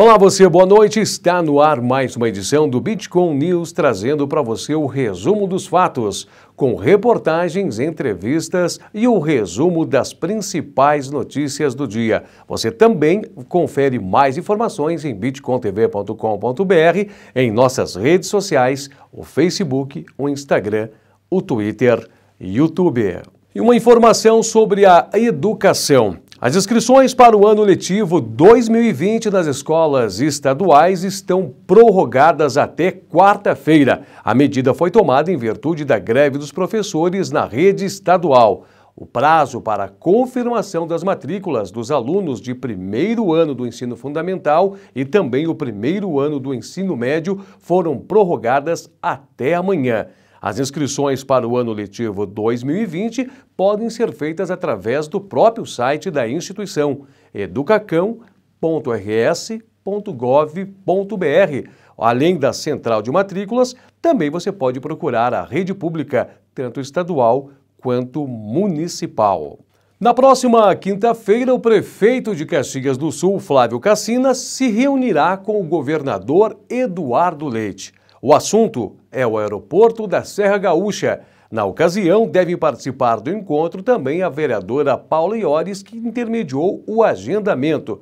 Olá você, boa noite. Está no ar mais uma edição do Bitcoin News trazendo para você o resumo dos fatos, com reportagens, entrevistas e o resumo das principais notícias do dia. Você também confere mais informações em bitcointv.com.br, em nossas redes sociais, o Facebook, o Instagram, o Twitter e YouTube. E uma informação sobre a educação. As inscrições para o ano letivo 2020 das escolas estaduais estão prorrogadas até quarta-feira. A medida foi tomada em virtude da greve dos professores na rede estadual. O prazo para a confirmação das matrículas dos alunos de primeiro ano do ensino fundamental e também o primeiro ano do ensino médio foram prorrogadas até amanhã. As inscrições para o ano letivo 2020 podem ser feitas através do próprio site da instituição, educacão.rs.gov.br. Além da central de matrículas, também você pode procurar a rede pública, tanto estadual quanto municipal. Na próxima quinta-feira, o prefeito de Caxias do Sul, Flávio Cassina, se reunirá com o governador Eduardo Leite. O assunto é o aeroporto da Serra Gaúcha. Na ocasião, deve participar do encontro também a vereadora Paula Iores, que intermediou o agendamento.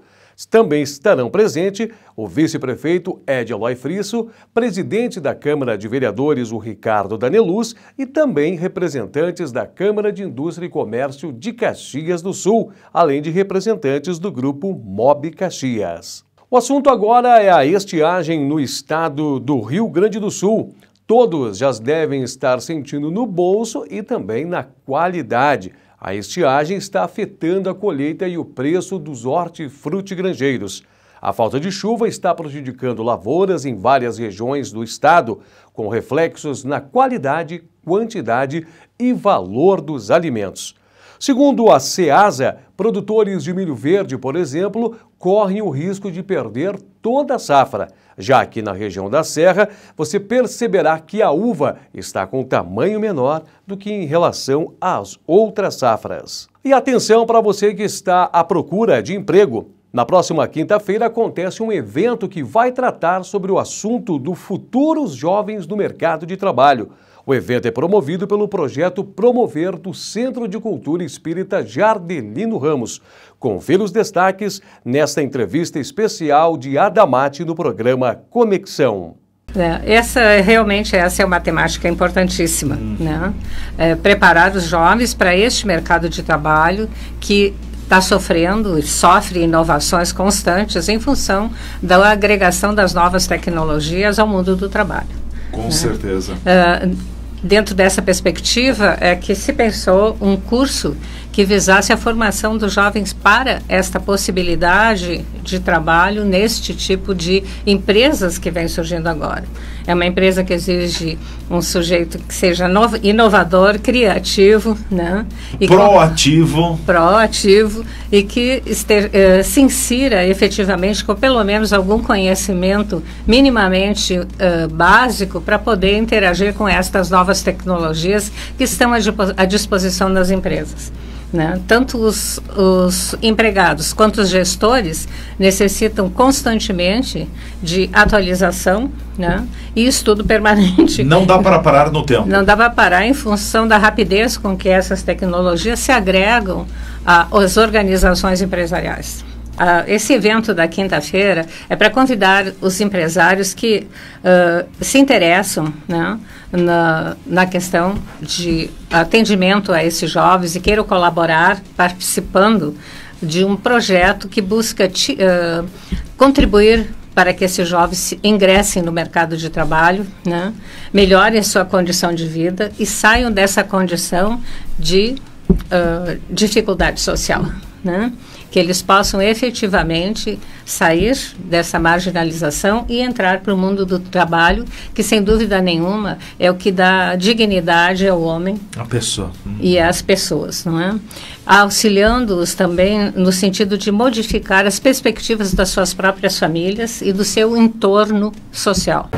Também estarão presentes o vice-prefeito Ed Eloy Frisso, presidente da Câmara de Vereadores, o Ricardo Daneluz, e também representantes da Câmara de Indústria e Comércio de Caxias do Sul, além de representantes do grupo Mob Caxias. O assunto agora é a estiagem no estado do Rio Grande do Sul. Todos já devem estar sentindo no bolso e também na qualidade. A estiagem está afetando a colheita e o preço dos hortifrutigranjeiros. A falta de chuva está prejudicando lavouras em várias regiões do estado, com reflexos na qualidade, quantidade e valor dos alimentos. Segundo a Seasa. Produtores de milho verde, por exemplo, correm o risco de perder toda a safra, já que na região da Serra você perceberá que a uva está com tamanho menor do que em relação às outras safras. E atenção para você que está à procura de emprego. Na próxima quinta-feira acontece um evento que vai tratar sobre o assunto do futuro jovens no mercado de trabalho. O evento é promovido pelo projeto Promover do Centro de Cultura Espírita Jardelino Ramos. Confira os destaques nesta entrevista especial de Adamate no programa Conexão. É, essa é, realmente essa é uma temática importantíssima, uhum. né? É, preparar os jovens para este mercado de trabalho que está sofrendo e sofre inovações constantes em função da agregação das novas tecnologias ao mundo do trabalho. Com né? certeza. É, dentro dessa perspectiva é que se pensou um curso que visasse a formação dos jovens para esta possibilidade de trabalho neste tipo de empresas que vem surgindo agora. É uma empresa que exige um sujeito que seja inovador, criativo, né? E proativo. Que, proativo e que esteja, eh, se insira efetivamente com pelo menos algum conhecimento minimamente eh, básico para poder interagir com estas novas tecnologias que estão à disposição das empresas. Né? Tanto os, os empregados quanto os gestores necessitam constantemente de atualização né? e estudo permanente. Não dá para parar no tempo. Não dá para parar em função da rapidez com que essas tecnologias se agregam às organizações empresariais. Ah, esse evento da quinta-feira é para convidar os empresários que uh, se interessam né, na, na questão de atendimento a esses jovens e queiram colaborar participando de um projeto que busca ti, uh, ah, contribuir para que esses jovens ingressem no mercado de trabalho, né, melhorem a sua condição de vida e saiam dessa condição de uh, dificuldade social. Né? que eles possam efetivamente sair dessa marginalização e entrar para o mundo do trabalho, que sem dúvida nenhuma é o que dá dignidade ao homem. A pessoa. Hum. E às pessoas, não é? Auxiliando-os também no sentido de modificar as perspectivas das suas próprias famílias e do seu entorno social.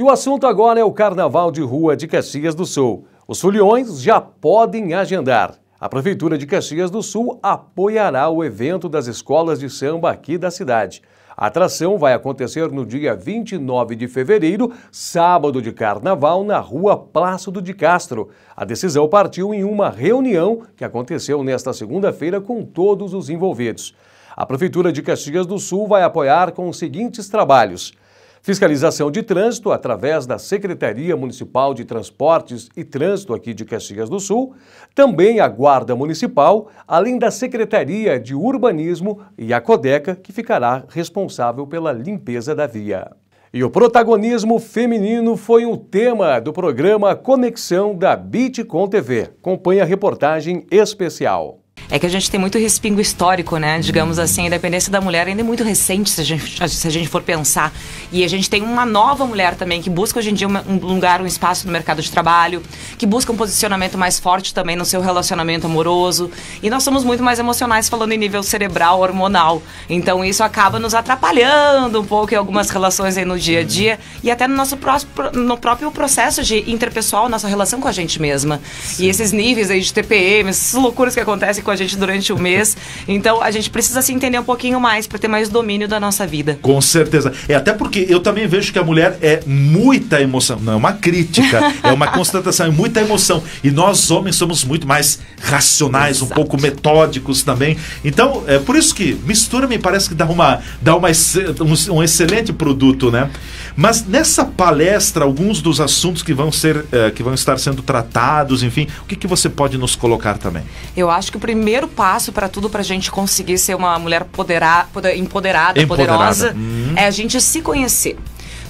E o assunto agora é o Carnaval de Rua de Caxias do Sul. Os foliões já podem agendar. A Prefeitura de Caxias do Sul apoiará o evento das escolas de samba aqui da cidade. A atração vai acontecer no dia 29 de fevereiro, sábado de carnaval, na rua Plácido de Castro. A decisão partiu em uma reunião que aconteceu nesta segunda-feira com todos os envolvidos. A Prefeitura de Caxias do Sul vai apoiar com os seguintes trabalhos: Fiscalização de trânsito através da Secretaria Municipal de Transportes e Trânsito aqui de Caxias do Sul, também a Guarda Municipal, além da Secretaria de Urbanismo e a Codeca, que ficará responsável pela limpeza da via. E o protagonismo feminino foi o tema do programa Conexão da Bitcom TV. Acompanhe a reportagem especial é que a gente tem muito respingo histórico, né? Digamos uhum. assim, a independência da mulher ainda é muito recente, se a gente, se a gente for pensar. E a gente tem uma nova mulher também que busca hoje em dia um lugar, um espaço no mercado de trabalho, que busca um posicionamento mais forte também no seu relacionamento amoroso. E nós somos muito mais emocionais falando em nível cerebral, hormonal. Então isso acaba nos atrapalhando um pouco em algumas relações aí no dia a uhum. dia e até no nosso próximo, no próprio processo de interpessoal, nossa relação com a gente mesma. E esses níveis aí de TPM, essas loucuras que acontecem com a gente durante o mês. Então a gente precisa se entender um pouquinho mais para ter mais domínio da nossa vida. Com certeza. É até porque eu também vejo que a mulher é muita emoção. Não é uma crítica, é uma constatação, é muita emoção. E nós homens somos muito mais racionais, Exato. um pouco metódicos também. Então é por isso que mistura me parece que dá uma dá uma um, um excelente produto, né? Mas nessa palestra alguns dos assuntos que vão ser eh, que vão estar sendo tratados, enfim, o que, que você pode nos colocar também? Eu acho que o primeiro primeiro passo para tudo para a gente conseguir ser uma mulher poderá, poder, empoderada, empoderada, poderosa, hum. é a gente se conhecer.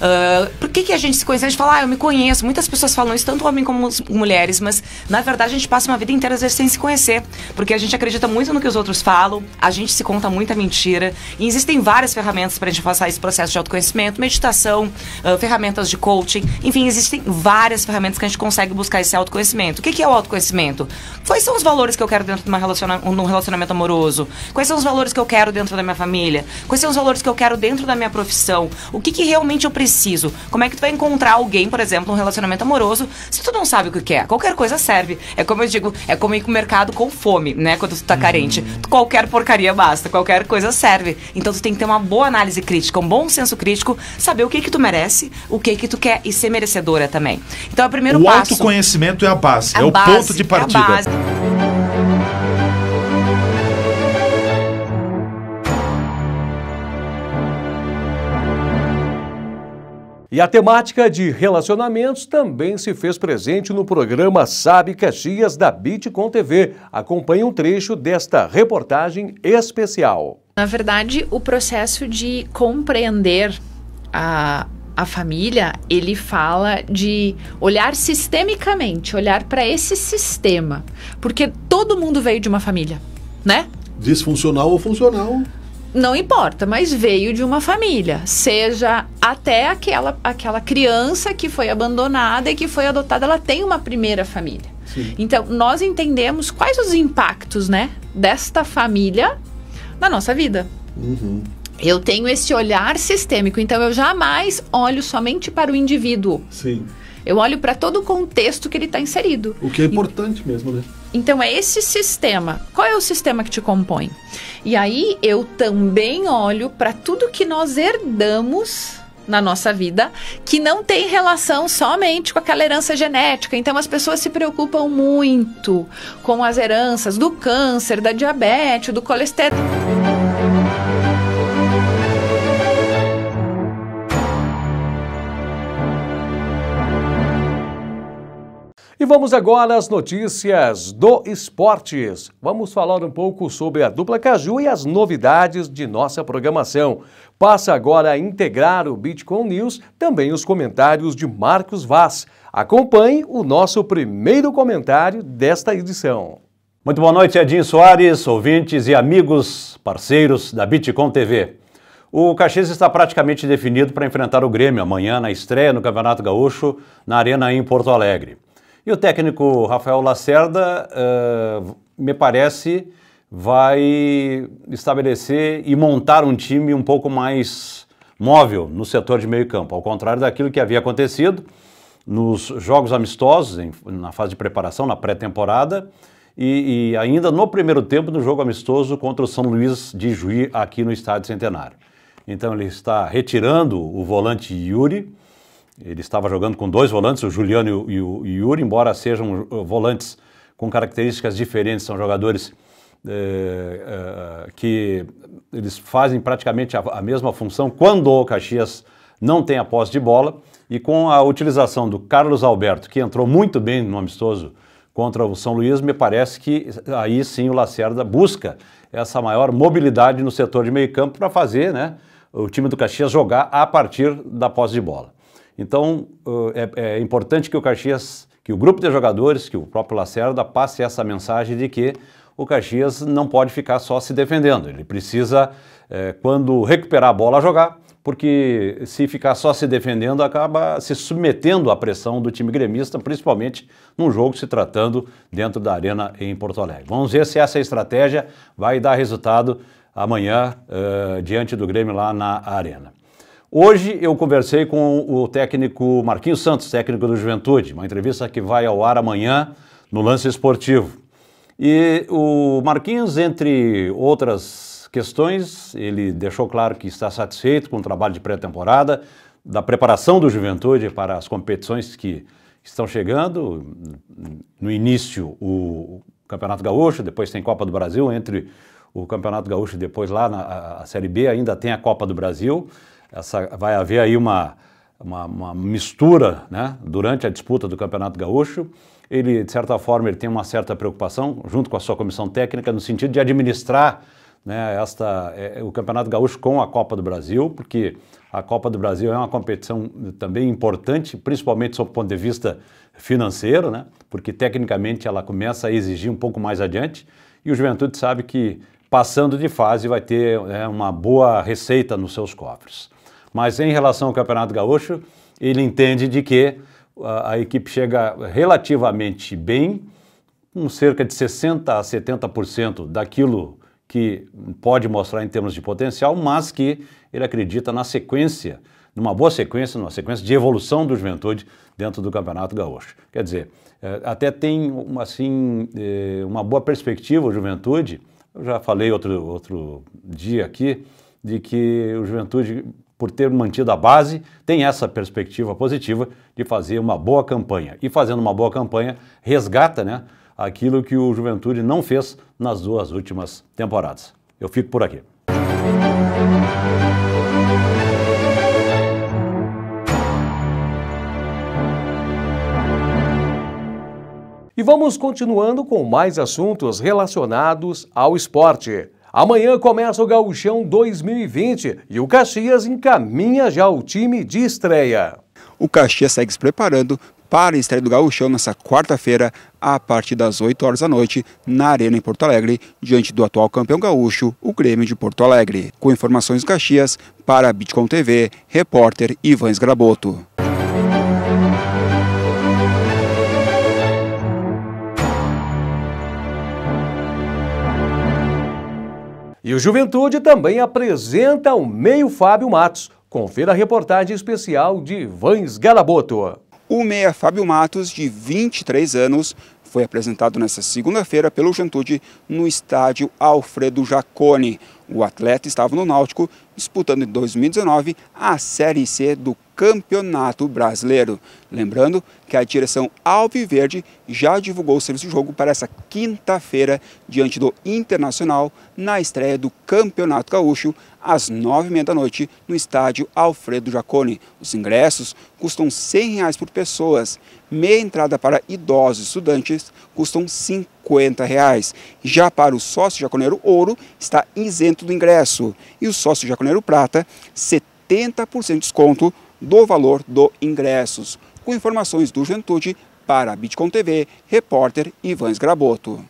Ah, por que, que a gente se conhece? A gente fala, ah, eu me conheço. Muitas pessoas falam isso, tanto homens como mulheres, mas na verdade a gente passa uma vida inteira às vezes sem se conhecer, porque a gente acredita muito no que os outros falam, a gente se conta muita mentira, e existem várias ferramentas para a gente passar esse processo de autoconhecimento, meditação, uh, ferramentas de coaching, enfim, existem várias ferramentas que a gente consegue buscar esse autoconhecimento. O que, que é o autoconhecimento? Quais são os valores que eu quero dentro de, uma relaciona um relacionamento amoroso? Quais são os valores que eu quero dentro da minha família? Quais são os valores que eu quero dentro da minha profissão? O que, que realmente eu preciso? preciso. Como é que tu vai encontrar alguém, por exemplo, um relacionamento amoroso, se tu não sabe o que quer? É? Qualquer coisa serve. É como eu digo, é como ir pro mercado com fome, né? Quando tu tá uhum. carente. Qualquer porcaria basta, qualquer coisa serve. Então tu tem que ter uma boa análise crítica, um bom senso crítico, saber o que que tu merece, o que que tu quer e ser merecedora também. Então é o primeiro o passo. O autoconhecimento é a base, a é base, o ponto de é partida. É E a temática de relacionamentos também se fez presente no programa Sabe Caxias da Bitcom TV. Acompanhe um trecho desta reportagem especial. Na verdade, o processo de compreender a, a família, ele fala de olhar sistemicamente, olhar para esse sistema. Porque todo mundo veio de uma família, né? Disfuncional ou funcional não importa, mas veio de uma família, seja até aquela, aquela criança que foi abandonada e que foi adotada, ela tem uma primeira família. Sim. Então, nós entendemos quais os impactos, né, desta família na nossa vida. Uhum. Eu tenho esse olhar sistêmico, então eu jamais olho somente para o indivíduo. Sim. Eu olho para todo o contexto que ele está inserido. O que é importante e... mesmo, né? Então é esse sistema. Qual é o sistema que te compõe? E aí eu também olho para tudo que nós herdamos na nossa vida que não tem relação somente com aquela herança genética. Então as pessoas se preocupam muito com as heranças do câncer, da diabetes, do colesterol. vamos agora às notícias do esportes. Vamos falar um pouco sobre a dupla Caju e as novidades de nossa programação. Passa agora a integrar o Bitcoin News também os comentários de Marcos Vaz. Acompanhe o nosso primeiro comentário desta edição. Muito boa noite, Edinho Soares, ouvintes e amigos, parceiros da Bitcoin TV. O Caxias está praticamente definido para enfrentar o Grêmio amanhã na estreia no Campeonato Gaúcho, na Arena em Porto Alegre. E o técnico Rafael Lacerda, uh, me parece, vai estabelecer e montar um time um pouco mais móvel no setor de meio campo, ao contrário daquilo que havia acontecido nos jogos amistosos, em, na fase de preparação, na pré-temporada, e, e, ainda no primeiro tempo do jogo amistoso contra o São Luís de Juiz aqui no Estádio Centenário. Então ele está retirando o volante Yuri, ele estava jogando com dois volantes, o Juliano e o, e o Yuri, embora sejam eh, volantes com características diferentes, são jogadores é, é, que eles fazem praticamente a, a, mesma função quando o Caxias não tem a posse de bola. E com a utilização do Carlos Alberto, que entrou muito bem no amistoso contra o São Luís, me parece que aí sim o Lacerda busca essa maior mobilidade no setor de meio campo para fazer né, o time do Caxias jogar a partir da posse de bola. Então, é, é importante que o Caxias, que o grupo de jogadores, que o próprio Lacerda passe essa mensagem de que o Caxias não pode ficar só se defendendo. Ele precisa, é, quando recuperar a bola, jogar, porque se ficar só se defendendo, acaba se submetendo à pressão do time gremista, principalmente num jogo se tratando dentro da Arena em Porto Alegre. Vamos ver se essa estratégia vai dar resultado amanhã, diante do Grêmio lá na Arena. Hoje eu conversei com o técnico Marquinhos Santos, técnico do Juventude, uma entrevista que vai ao ar amanhã no Lance Esportivo. E o Marquinhos, entre outras questões, ele deixou claro que está satisfeito com o trabalho de pré-temporada, da preparação do Juventude para as competições que estão chegando. No início, o Campeonato Gaúcho, depois tem Copa do Brasil, entre o Campeonato Gaúcho e depois lá na a Série B ainda tem a Copa do Brasil essa, vai haver aí uma, uma, uma mistura né, durante a disputa do Campeonato Gaúcho. Ele, de certa forma, ele tem uma certa preocupação, junto com a sua comissão técnica, no sentido de administrar né, esta, é, o Campeonato Gaúcho com a Copa do Brasil, porque a Copa do Brasil é uma competição também importante, principalmente sob o ponto de vista financeiro, né, porque tecnicamente ela começa a exigir um pouco mais adiante, e o Juventude sabe que passando de fase vai ter né, uma boa receita nos seus cofres. Mas em relação ao Campeonato Gaúcho, ele entende de que a, ah, a equipe chega relativamente bem, com cerca de 60% a 70% daquilo que pode mostrar em termos de potencial, mas que ele acredita na sequência, numa boa sequência, numa sequência de evolução do Juventude dentro do Campeonato Gaúcho. Quer dizer, eh, até tem assim, eh, uma boa perspectiva o Juventude, eu já falei outro, outro dia aqui, de que o Juventude por ter mantido a base, tem essa perspectiva positiva de fazer uma boa campanha. E fazendo uma boa campanha, resgata né, aquilo que o Juventude não fez nas duas últimas temporadas. Eu fico por aqui. E vamos continuando com mais assuntos relacionados ao esporte. Amanhã começa o Gauchão 2020 e o Caxias encaminha já o time de estreia. O Caxias segue se preparando para a estreia do Gauchão nessa quarta-feira, a partir das 8 horas da noite, na Arena em Porto Alegre, diante do atual campeão gaúcho, o Grêmio de Porto Alegre. Com informações do Caxias, para a Bitcoin TV, repórter Ivan Sgraboto. E o Juventude também apresenta o meio Fábio Matos. Confira a reportagem especial de Vans Galaboto. O meia Fábio Matos, de 23 anos, foi apresentado nesta segunda-feira pelo Juventude no estádio Alfredo Jacone. O atleta estava no Náutico disputando em 2019 a Série C do Campeonato Brasileiro. Lembrando que a direção Alviverde já divulgou o serviço de jogo para essa quinta-feira diante do Internacional na estreia do Campeonato Gaúcho às nove e meia da noite no estádio Alfredo Jaconi. Os ingressos custam R$ 100 reais por pessoas. Meia entrada para idosos e estudantes custam R$ 50. Reais. Já para o sócio jaconeiro ouro está isento do ingresso e o sócio jaconeiro prata 70% de desconto do valor do ingressos. Com informações do Juventude para a Bitcoin TV, repórter Ivan Graboto.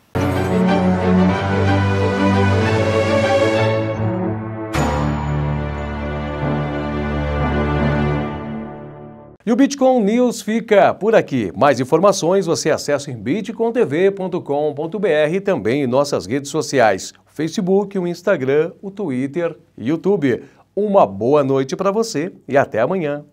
E o Bitcoin News fica por aqui. Mais informações você acessa em bitcointv.com.br e também em nossas redes sociais: Facebook, o Instagram, o Twitter e YouTube. Uma boa noite para você e até amanhã.